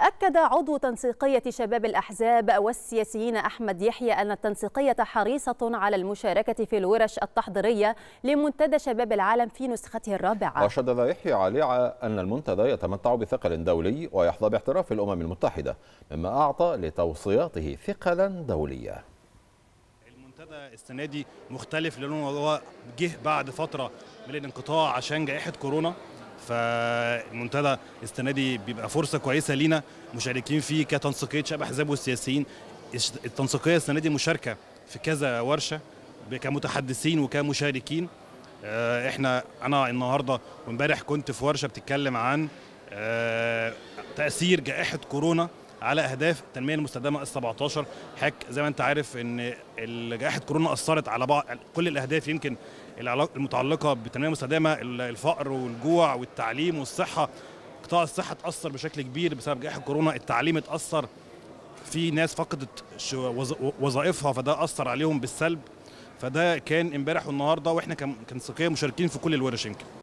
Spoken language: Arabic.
أكد عضو تنسيقية شباب الأحزاب والسياسيين أحمد يحيى أن التنسيقية حريصة على المشاركة في الورش التحضيرية لمنتدى شباب العالم في نسخته الرابعة وشدد يحيى علي أن المنتدى يتمتع بثقل دولي ويحظى باحتراف الأمم المتحدة مما أعطى لتوصياته ثقلا دوليا المنتدى السنه دي مختلف لانه هو جه بعد فتره من الانقطاع عشان جائحه كورونا فمنتدى السنه دي بيبقى فرصه كويسه لينا مشاركين فيه كتنسيقيه شباب احزاب والسياسيين التنسيقيه السنه دي مشاركه في كذا ورشه كمتحدثين وكمشاركين آه، احنا انا النهارده وامبارح كنت في ورشه بتتكلم عن آه، تاثير جائحه كورونا على اهداف التنميه المستدامه ال 17 حك زي ما انت عارف ان جائحه كورونا اثرت على بعض كل الاهداف يمكن المتعلقه بالتنميه المستدامه الفقر والجوع والتعليم والصحه قطاع الصحه اتاثر بشكل كبير بسبب جائحه كورونا التعليم اتاثر في ناس فقدت وظائفها فده اثر عليهم بالسلب فده كان امبارح والنهارده واحنا كنسقيه مشاركين في كل الورش يمكن